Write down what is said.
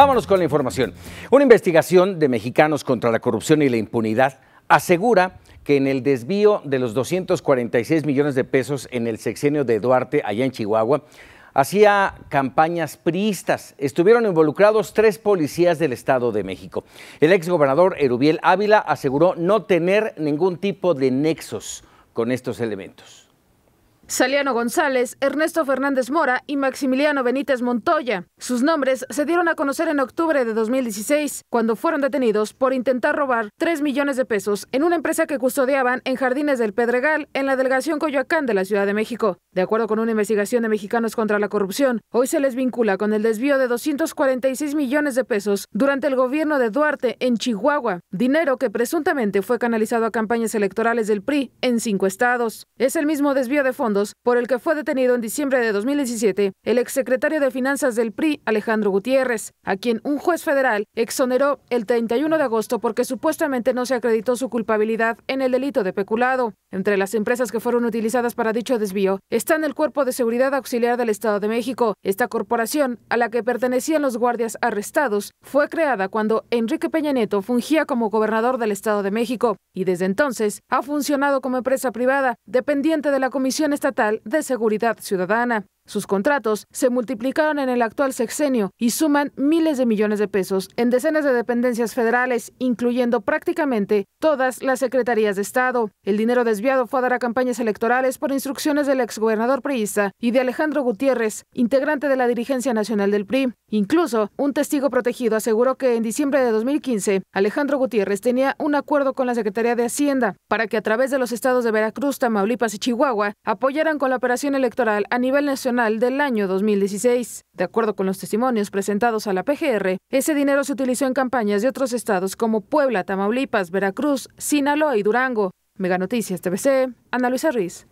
Vámonos con la información. Una investigación de mexicanos contra la corrupción y la impunidad asegura que en el desvío de los 246 millones de pesos en el sexenio de Duarte, allá en Chihuahua, hacía campañas priistas. Estuvieron involucrados tres policías del Estado de México. El exgobernador Erubiel Ávila aseguró no tener ningún tipo de nexos con estos elementos. Saliano González, Ernesto Fernández Mora y Maximiliano Benítez Montoya. Sus nombres se dieron a conocer en octubre de 2016, cuando fueron detenidos por intentar robar 3 millones de pesos en una empresa que custodiaban en Jardines del Pedregal, en la delegación Coyoacán de la Ciudad de México. De acuerdo con una investigación de Mexicanos contra la Corrupción, hoy se les vincula con el desvío de 246 millones de pesos durante el gobierno de Duarte en Chihuahua, dinero que presuntamente fue canalizado a campañas electorales del PRI en cinco estados. Es el mismo desvío de fondos por el que fue detenido en diciembre de 2017 el exsecretario de Finanzas del PRI, Alejandro Gutiérrez, a quien un juez federal exoneró el 31 de agosto porque supuestamente no se acreditó su culpabilidad en el delito de peculado. Entre las empresas que fueron utilizadas para dicho desvío están el Cuerpo de Seguridad Auxiliar del Estado de México. Esta corporación, a la que pertenecían los guardias arrestados, fue creada cuando Enrique Peña Nieto fungía como gobernador del Estado de México y desde entonces ha funcionado como empresa privada, dependiente de la Comisión Estatal de Seguridad Ciudadana. Sus contratos se multiplicaron en el actual sexenio y suman miles de millones de pesos en decenas de dependencias federales, incluyendo prácticamente todas las secretarías de Estado. El dinero desviado fue a dar a campañas electorales por instrucciones del exgobernador priista y de Alejandro Gutiérrez, integrante de la dirigencia nacional del PRI. Incluso, un testigo protegido aseguró que en diciembre de 2015, Alejandro Gutiérrez tenía un acuerdo con la Secretaría de Hacienda para que a través de los estados de Veracruz, Tamaulipas y Chihuahua apoyaran con la operación electoral a nivel nacional del año 2016. De acuerdo con los testimonios presentados a la PGR, ese dinero se utilizó en campañas de otros estados como Puebla, Tamaulipas, Veracruz, Sinaloa y Durango. Mega Noticias TVC, Ana Luisa Ruiz.